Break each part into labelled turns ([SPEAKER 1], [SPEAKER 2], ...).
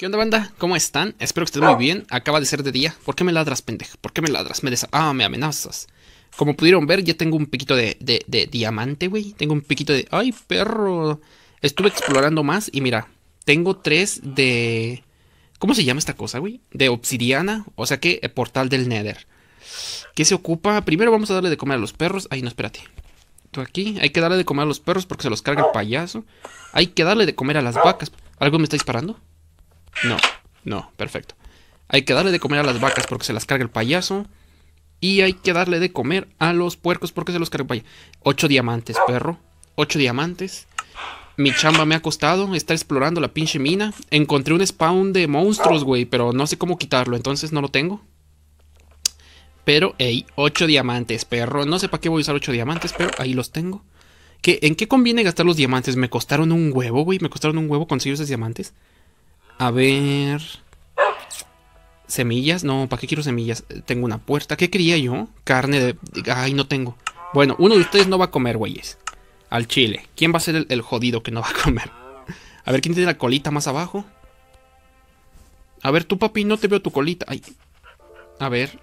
[SPEAKER 1] ¿Qué onda, banda? ¿Cómo están? Espero que estén muy oh. bien. Acaba de ser de día. ¿Por qué me ladras, pendejo? ¿Por qué me ladras? Me ah, me amenazas. Como pudieron ver, ya tengo un piquito de, de, diamante, güey. Tengo un piquito de... ¡Ay, perro! Estuve explorando más y mira, tengo tres de... ¿Cómo se llama esta cosa, güey? De obsidiana, o sea que el eh, portal del nether. ¿Qué se ocupa? Primero vamos a darle de comer a los perros. Ay, no, espérate. Tú aquí. Hay que darle de comer a los perros porque se los carga el ah. payaso. Hay que darle de comer a las vacas. ¿Algo me está disparando? No, no, perfecto. Hay que darle de comer a las vacas porque se las carga el payaso. Y hay que darle de comer a los puercos porque se los carga el payaso. Ocho diamantes, perro. Ocho diamantes. Mi chamba me ha costado estar explorando la pinche mina. Encontré un spawn de monstruos, güey, pero no sé cómo quitarlo, entonces no lo tengo. Pero, hey, Ocho diamantes, perro. No sé para qué voy a usar ocho diamantes, pero ahí los tengo. ¿En qué conviene gastar los diamantes? ¿Me costaron un huevo, güey? ¿Me costaron un huevo conseguir esos diamantes? A ver. Semillas, no, ¿para qué quiero semillas? Eh, tengo una puerta. ¿Qué quería yo? Carne de. Ay, no tengo. Bueno, uno de ustedes no va a comer, güeyes. Al chile. ¿Quién va a ser el, jodido que no va a comer? A ver, ¿quién tiene la colita más abajo? A ver, tú, papi, no te veo tu colita. Ay. A ver,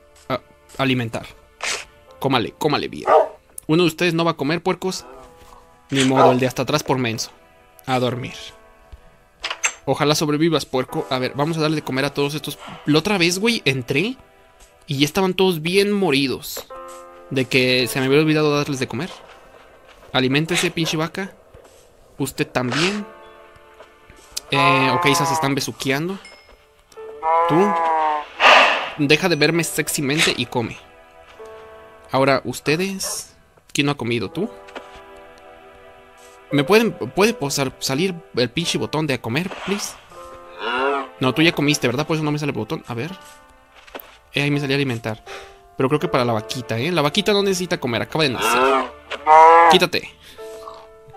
[SPEAKER 1] alimentar. Cómale, cómale bien. Uno de ustedes no va a comer, puercos. Ni modo, el de hasta atrás por menso. A dormir. Ojalá sobrevivas, puerco. A ver, vamos a darle de comer a todos estos. La otra vez, güey, entré y ya estaban todos bien moridos. De que se me había olvidado darles de comer. Aliméntese, pinche vaca. Usted también. Eh, ok, esas están besuqueando. Tú. Deja de verme sexymente y come. Ahora, ustedes. ¿Quién no ha comido? ¿Tú? ¿Me pueden, puede pues, salir el pinche botón de comer, please? No, tú ya comiste, ¿verdad? Por eso no me sale el botón. A ver. Eh, ahí me salía a alimentar. Pero creo que para la vaquita, ¿eh? La vaquita no necesita comer, acaba de nacer. Quítate.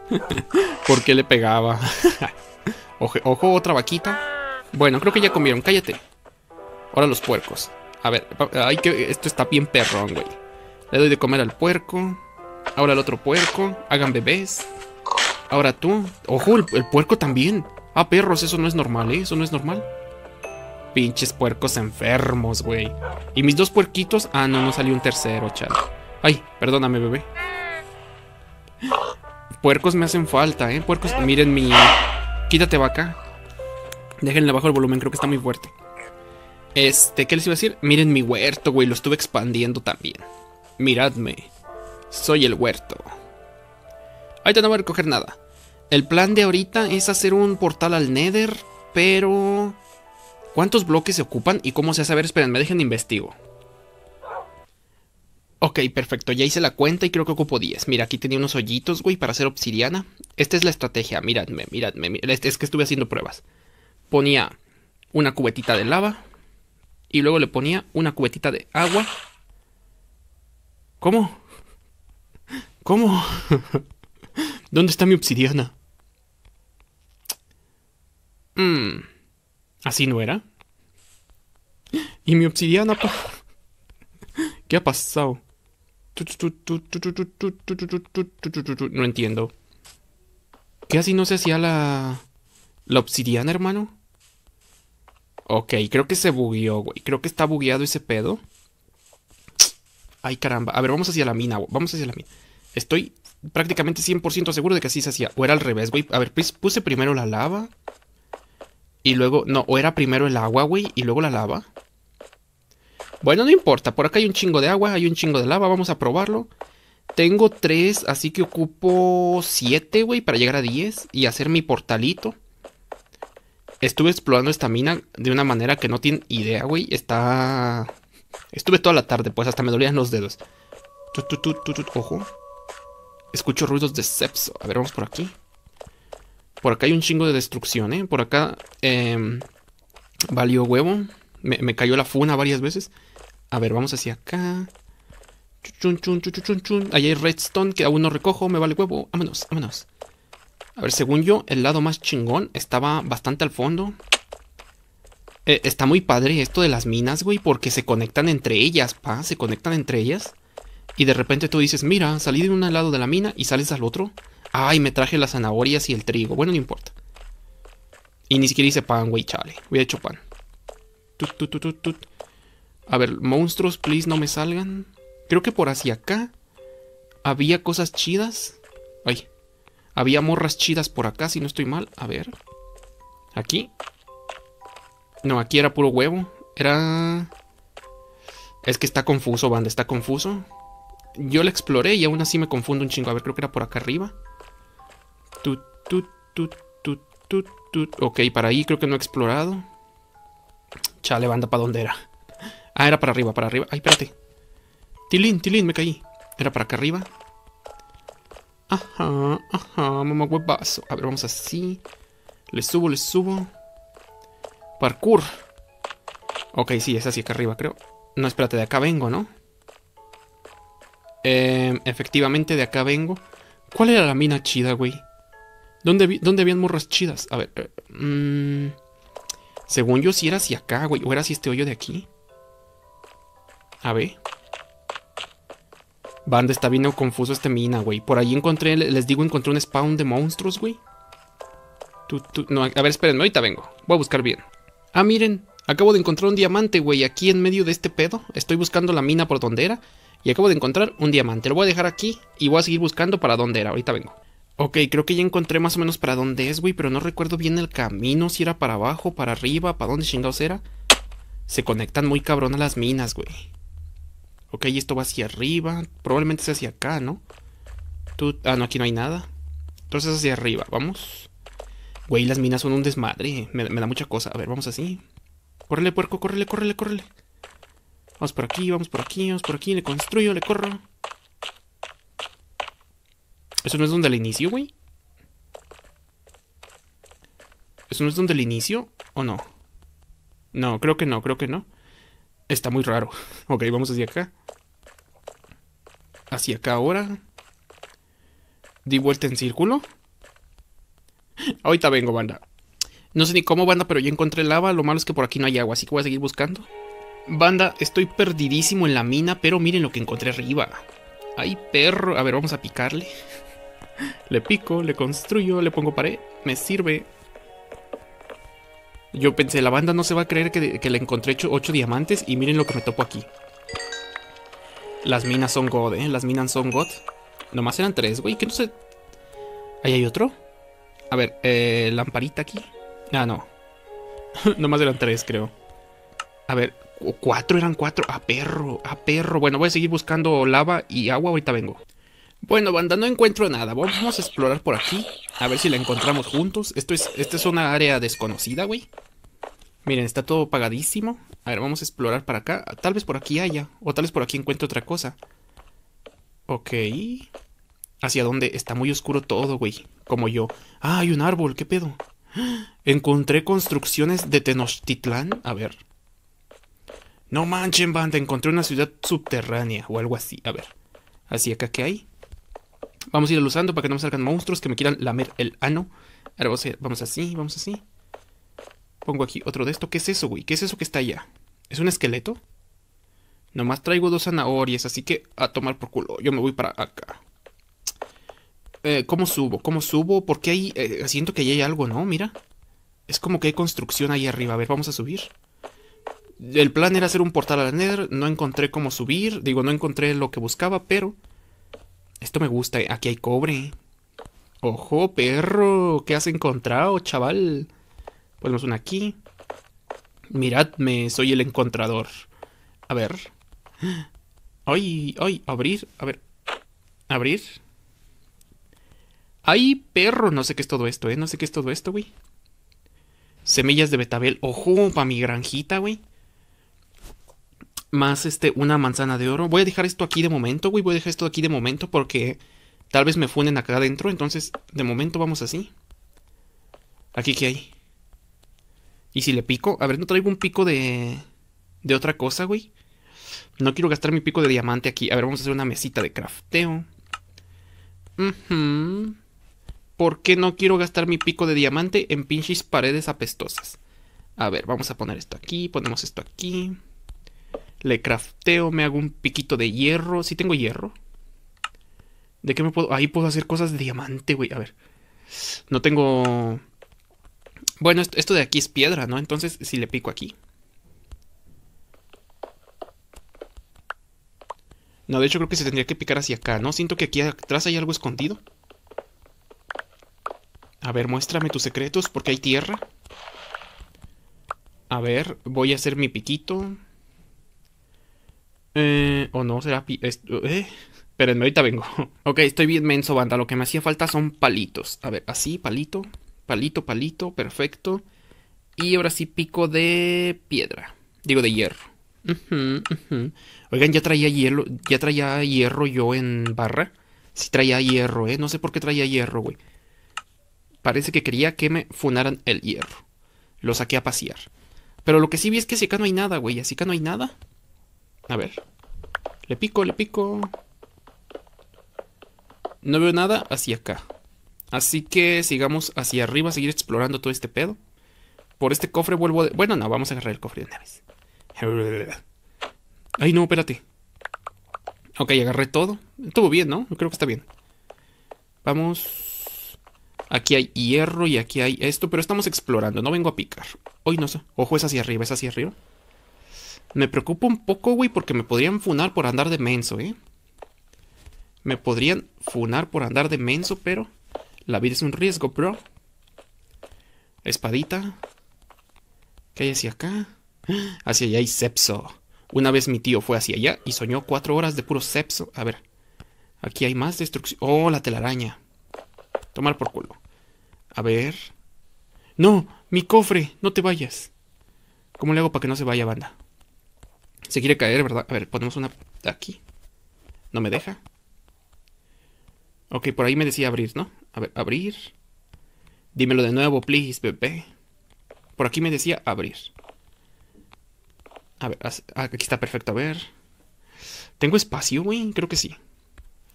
[SPEAKER 1] ¿Por qué le pegaba? ojo, otra vaquita. Bueno, creo que ya comieron, cállate. Ahora los puercos. A ver, hay que esto está bien perrón, güey. Le doy de comer al puerco. Ahora al otro puerco. Hagan bebés. Ahora tú. Ojo, el, puerco también. Ah, perros, eso no es normal, ¿eh? Eso no es normal. Pinches puercos enfermos, güey. ¿Y mis dos puerquitos? Ah, no, no salió un tercero, chat Ay, perdóname, bebé. Puercos me hacen falta, ¿eh? Puercos, miren mi... Quítate, vaca. Déjenle abajo el volumen, creo que está muy fuerte. Este, ¿qué les iba a decir? Miren mi huerto, güey. Lo estuve expandiendo también. Miradme. Soy el huerto. Ahorita no voy a recoger nada. El plan de ahorita es hacer un portal al Nether, pero... ¿Cuántos bloques se ocupan y cómo se hace? A ver, esperen, me dejen investigo. Ok, perfecto, ya hice la cuenta y creo que ocupo 10. Mira, aquí tenía unos hoyitos, güey, para hacer obsidiana. Esta es la estrategia, miradme, miradme. Es que estuve haciendo pruebas. Ponía una cubetita de lava y luego le ponía una cubetita de agua. ¿Cómo? ¿Cómo? ¿Dónde está mi obsidiana? Mmm. ¿Así no era? ¿Y mi obsidiana? ¿Qué ha pasado? No entiendo. ¿Qué así no se hacía la... la obsidiana, hermano? Ok, creo que se bugueó, güey. Creo que está bugueado ese pedo. Ay, caramba. A ver, vamos hacia la mina. Vamos hacia la mina. Estoy prácticamente 100% seguro de que así se hacía. O era al revés, güey. A ver, puse primero la lava. Y luego, no, o era primero el agua, güey, y luego la lava. Bueno, no importa, por acá hay un chingo de agua, hay un chingo de lava, vamos a probarlo. Tengo tres, así que ocupo siete, güey, para llegar a 10 y hacer mi portalito. Estuve explorando esta mina de una manera que no tienen idea, güey. Está... Estuve toda la tarde, pues hasta me dolían los dedos. ojo. Escucho ruidos de Cepso, A ver, vamos por aquí. Por acá hay un chingo de destrucción, ¿eh? Por acá em, valió huevo. Me, cayó la funa varias veces. A ver, vamos hacia acá. Chun, chun, chun, chun, Ahí hay redstone que aún no recojo. Me vale huevo. Vámonos, vámonos. A ver, según yo, el lado más chingón estaba bastante al fondo. Eh, está muy padre esto de las minas, güey, porque se conectan entre ellas, pa. Se conectan entre ellas y de repente tú dices, mira, salí de un lado de la mina y sales al otro. Ay, me traje las zanahorias y el trigo. Bueno, no importa. Y ni siquiera hice pan, güey, chale. Voy a hecho pan. A ver, monstruos, please, no me salgan. Creo que por hacia acá había cosas chidas. Ay, había morras chidas por acá, si no estoy mal. A ver. Aquí. No, aquí era puro huevo. Era... Es que está confuso, banda, está confuso yo la exploré y aún así me confundo un chingo. A ver, creo que era por acá arriba. Tu, Ok, para ahí creo que no he explorado. Chale, banda, ¿para dónde era? Ah, era para arriba, para arriba. Ay, espérate. Tilín, tilín, me caí. Era para acá arriba. Ajá, ajá, mamá huevazo. A ver, vamos así. Le subo, le subo. Parkour. Ok, sí, es así acá arriba, creo. No, espérate, de acá vengo, ¿no? Em, efectivamente, de acá vengo. ¿Cuál era la mina chida, güey? ¿Dónde, ¿Dónde, habían morras chidas? A ver. Eh, mm, según yo, si era hacia acá, güey. O era si este hoyo de aquí. A ver. Banda, está bien confuso este mina, güey. Por ahí encontré, les digo, encontré un spawn de monstruos, güey. a ver, espérenme, ahorita vengo. Voy a buscar bien. Ah, miren, acabo de encontrar un diamante, güey, aquí en medio de este pedo. Estoy buscando la mina por donde era. Y acabo de encontrar un diamante. Lo voy a dejar aquí y voy a seguir buscando para dónde era. Ahorita vengo. Ok, creo que ya encontré más o menos para dónde es, güey, pero no recuerdo bien el camino, si era para abajo, para arriba, para dónde chingados era. Se conectan muy cabrón a las minas, güey. Ok, esto va hacia arriba, probablemente sea hacia acá, ¿no? Tú... Ah, no, aquí no hay nada. Entonces hacia arriba, vamos. Güey, las minas son un desmadre, me, me da mucha cosa. A ver, vamos así. Córrele, puerco, córrele, córrele, córrele. Vamos por aquí, vamos por aquí, vamos por aquí. Le construyo, le corro. ¿Eso no es donde el inicio, güey? ¿Eso no es donde el inicio? ¿O no? No, creo que no, creo que no. Está muy raro. Ok, vamos hacia acá. Hacia acá ahora. Di vuelta en círculo. Ahorita vengo, banda. No sé ni cómo, banda, pero yo encontré lava. Lo malo es que por aquí no hay agua, así que voy a seguir buscando. Banda, estoy perdidísimo en la mina, pero miren lo que encontré arriba. Ay, perro. A ver, vamos a picarle. Le pico, le construyo, le pongo pared. Me sirve. Yo pensé, la banda no se va a creer que, le encontré ocho diamantes y miren lo que me topo aquí. Las minas son god, ¿eh? Las minas son god. Nomás eran tres, güey. Que no sé... Ahí hay otro. A ver, eh, lamparita aquí. Ah, no. Nomás eran tres, creo. A ver, o cuatro, eran cuatro. A perro, a perro. Bueno, voy a seguir buscando lava y agua. Ahorita vengo. Bueno, banda, no encuentro nada. Vamos a explorar por aquí. A ver si la encontramos juntos. Esto es, esta es una área desconocida, güey. Miren, está todo pagadísimo. A ver, vamos a explorar para acá. Tal vez por aquí haya. O tal vez por aquí encuentre otra cosa. Ok. ¿Hacia dónde? Está muy oscuro todo, güey. Como yo. Ah, hay un árbol. ¿Qué pedo? Encontré construcciones de Tenochtitlán. A ver. No manchen, banda, encontré una ciudad subterránea o algo así. A ver, así acá que hay. Vamos a ir usando para que no me salgan monstruos que me quieran lamer el ano. Ahora vamos, vamos así, vamos así. Pongo aquí otro de esto. ¿Qué es eso, güey? ¿Qué es eso que está allá? ¿Es un esqueleto? Nomás traigo dos zanahorias, así que a tomar por culo. Yo me voy para acá. Eh, ¿Cómo subo? ¿Cómo subo? Porque hay... Eh, siento que ahí hay algo, ¿no? Mira. Es como que hay construcción ahí arriba. A ver, vamos a subir. El plan era hacer un portal al Nether, no encontré cómo subir, digo, no encontré lo que buscaba, pero esto me gusta, ¿eh? aquí hay cobre. Ojo, perro, ¿qué has encontrado, chaval? Ponemos una aquí. Miradme, soy el encontrador. A ver. Ay, ay, abrir, a ver. Abrir. Ay, perro, no sé qué es todo esto, ¿eh? No sé qué es todo esto, güey. Semillas de betabel. Ojo, para mi granjita, güey más este, una manzana de oro. Voy a dejar esto aquí de momento, güey. Voy a dejar esto aquí de momento porque tal vez me funen acá adentro. Entonces, de momento vamos así. Aquí qué hay. Y si le pico, a ver, no traigo un pico de. de otra cosa, güey. No quiero gastar mi pico de diamante aquí. A ver, vamos a hacer una mesita de crafteo. ¿Por qué no quiero gastar mi pico de diamante en pinches paredes apestosas? A ver, vamos a poner esto aquí, ponemos esto aquí. Le crafteo, me hago un piquito de hierro. Si tengo hierro. ¿De qué me puedo...? Ahí puedo hacer cosas de diamante, güey. A ver. No tengo... Bueno, esto de aquí es piedra, ¿no? Entonces, si le pico aquí. No, de hecho creo que se tendría que picar hacia acá, ¿no? Siento que aquí atrás hay algo escondido. A ver, muéstrame tus secretos porque hay tierra. A ver, voy a hacer mi piquito. Eh, o no, será... Eh, ahorita vengo. ok, estoy bien menso, banda. Lo que me hacía falta son palitos. A ver, así, palito, palito, palito, perfecto. Y ahora sí pico de piedra. Digo, de hierro. Oigan, ya traía hielo, ya traía hierro yo en barra. Si sí, traía hierro, eh. No sé por qué traía hierro, güey. Parece que quería que me funaran el hierro. Lo saqué a pasear. Pero lo que sí vi es que si acá no hay nada, güey. Así acá no hay nada. A ver. Le pico, le pico. No veo nada hacia acá. Así que sigamos hacia arriba, seguir explorando todo este pedo. Por este cofre vuelvo de... Bueno, no, vamos a agarrar el cofre de Ay, no, espérate. Ok, agarré todo. Estuvo bien, ¿no? Creo que está bien. Vamos. Aquí hay hierro y aquí hay esto, pero estamos explorando. No vengo a picar. Hoy no sé. Ojo, es hacia arriba, es hacia arriba. Me preocupa un poco, güey, porque me podrían funar por andar de menso, ¿eh? Me podrían funar por andar de menso, pero la vida es un riesgo, bro. Espadita. ¿Qué hay hacia acá? Hacia allá hay sepso. Una vez mi tío fue hacia allá y soñó cuatro horas de puro sepso. A ver, aquí hay más destrucción. Oh, la telaraña. Tomar por culo. A ver. No, mi cofre, no te vayas. ¿Cómo le hago para que no se vaya, banda? Se quiere caer, ¿verdad? A ver, ponemos una aquí. No me deja. Ok, por ahí me decía abrir, ¿no? A ver, abrir. Dímelo de nuevo, please, bebé. Por aquí me decía abrir. A ver, ah, aquí está perfecto, a ver. ¿Tengo espacio, güey? Creo que sí.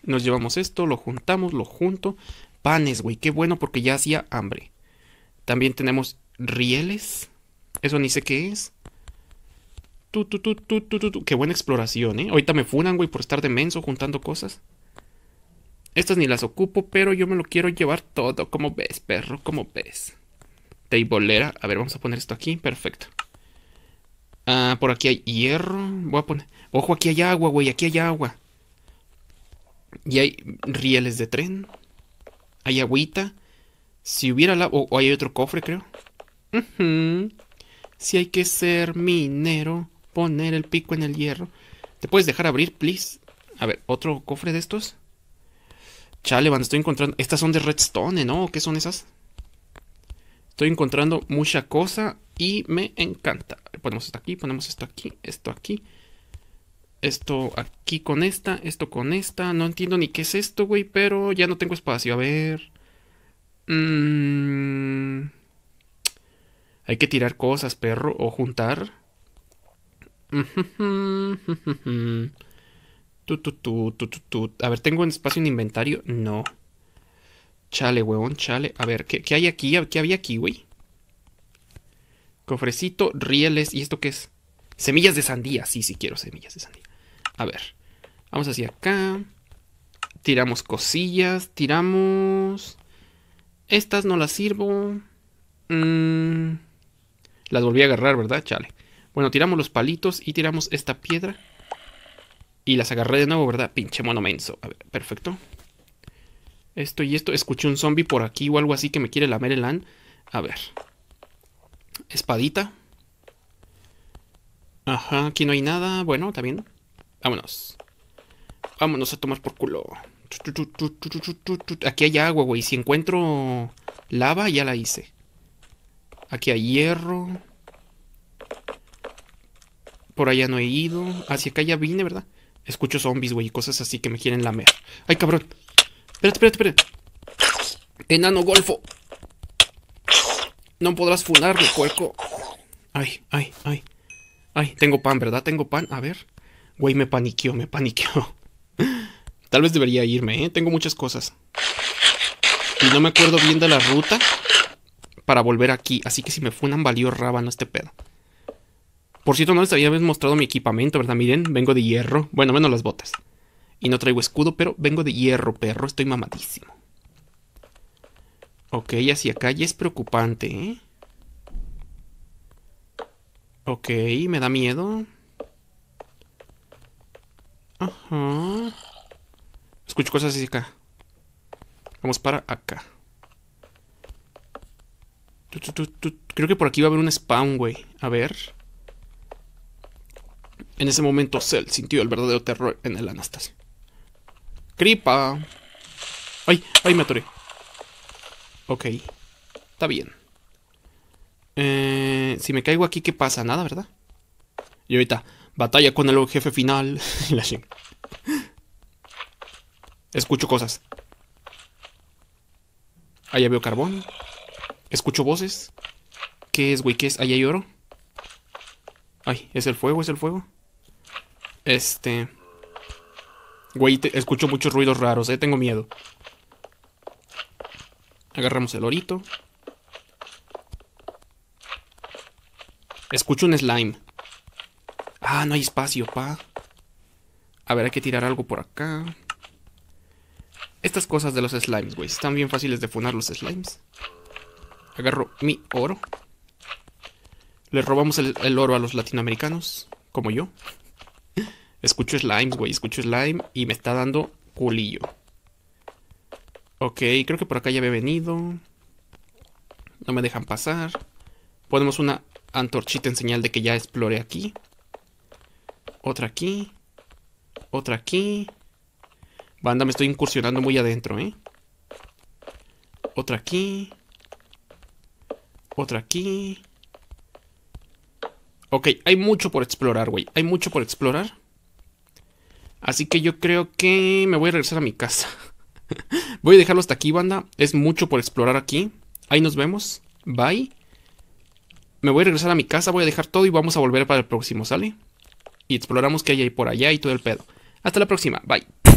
[SPEAKER 1] Nos llevamos esto, lo juntamos, lo junto. Panes, güey, qué bueno porque ya hacía hambre. También tenemos rieles. Eso ni sé qué es. Qué buena exploración, ¿eh? Ahorita me funan, güey, por estar de menso juntando cosas. Estas ni las ocupo, pero yo me lo quiero llevar todo. ¿Cómo ves, perro? ¿Cómo ves? bolera A ver, vamos a poner esto aquí. Perfecto. Ah, por aquí hay hierro. Voy a poner... Ojo, aquí hay agua, güey. Aquí hay agua. Y hay rieles de tren. Hay agüita. Si hubiera la... O, hay otro cofre, creo. Si hay que ser minero poner el pico en el hierro. ¿Te puedes dejar abrir, please? A ver, ¿otro cofre de estos? Chale, van, estoy encontrando... Estas son de redstone, ¿no? ¿Qué son esas? Estoy encontrando mucha cosa y me encanta. Ponemos esto aquí, ponemos esto aquí, esto aquí. Esto aquí con esta, esto con esta. No entiendo ni qué es esto, güey, pero ya no tengo espacio. A ver... Mm. Hay que tirar cosas, perro, o juntar. A ver, ¿tengo en espacio en inventario? No. Chale, huevón, chale. A ver, ¿qué, hay aquí? ¿Qué había aquí, güey? Cofrecito, rieles. ¿Y esto qué es? Semillas de sandía. Sí, sí quiero semillas de sandía. A ver. Vamos hacia acá. Tiramos cosillas. Tiramos... Estas no las sirvo. Mm. Las volví a agarrar, ¿verdad? Chale. Bueno, tiramos los palitos y tiramos esta piedra. Y las agarré de nuevo, ¿verdad? Pinche mono A ver, perfecto. Esto y esto. Escuché un zombie por aquí o algo así que me quiere lamer el an. A ver. Espadita. Ajá, aquí no hay nada. Bueno, está bien. Vámonos. Vámonos a tomar por culo. Aquí hay agua, güey. Si encuentro lava, ya la hice. Aquí hay hierro. Por allá no he ido. Hacia ah, acá ya vine, ¿verdad? Escucho zombies, güey, y cosas así que me quieren lamer. ¡Ay, cabrón! Espérate, espérate, espérate. Enano golfo. No podrás funarme, puerco. Ay, ay, ay. Ay, tengo pan, ¿verdad? Tengo pan. A ver. Güey, me paniqueó, me paniqueó. Tal vez debería irme, ¿eh? Tengo muchas cosas. Y no me acuerdo bien de la ruta para volver aquí. Así que si me funan, valió no este pedo. Por cierto, no les había mostrado mi equipamiento, ¿verdad? Miren, vengo de hierro. Bueno, menos las botas. Y no traigo escudo, pero vengo de hierro, perro. Estoy mamadísimo. Ok, hacia acá ya es preocupante, ¿eh? Ok, me da miedo. Ajá. Escucho cosas hacia acá. Vamos para acá. Creo que por aquí va a haber un spawn, güey. A ver. En ese momento Cell sintió el verdadero terror en el Anastasia. ¡Cripa! ¡Ay! ¡Ay, me atoré! Ok. Está bien. Eh, si me caigo aquí, ¿qué pasa? Nada, ¿verdad? Y ahorita, batalla con el jefe final. La Escucho cosas. Allá veo carbón. Escucho voces. ¿Qué es, güey? ¿Qué es? Allá hay oro. Ay, ¿es el fuego? ¿Es el fuego? Este. Güey, escucho muchos ruidos raros, eh. Tengo miedo. Agarramos el orito. Escucho un slime. Ah, no hay espacio, pa. A ver, hay que tirar algo por acá. Estas cosas de los slimes, güey. Están bien fáciles de funar los slimes. Agarro mi oro. Le robamos el oro a los latinoamericanos, como yo. Escucho slimes, güey. Escucho slime y me está dando culillo. Ok, creo que por acá ya había venido. No me dejan pasar. Ponemos una antorchita en señal de que ya exploré aquí. Otra aquí. Otra aquí. Banda, me estoy incursionando muy adentro, ¿eh? Otra aquí. Otra aquí. Ok, hay mucho por explorar, güey. Hay mucho por explorar. Así que yo creo que me voy a regresar a mi casa. voy a dejarlo hasta aquí, banda. Es mucho por explorar aquí. Ahí nos vemos. Bye. Me voy a regresar a mi casa, voy a dejar todo y vamos a volver para el próximo, ¿sale? Y exploramos qué hay ahí por allá y todo el pedo. Hasta la próxima. Bye.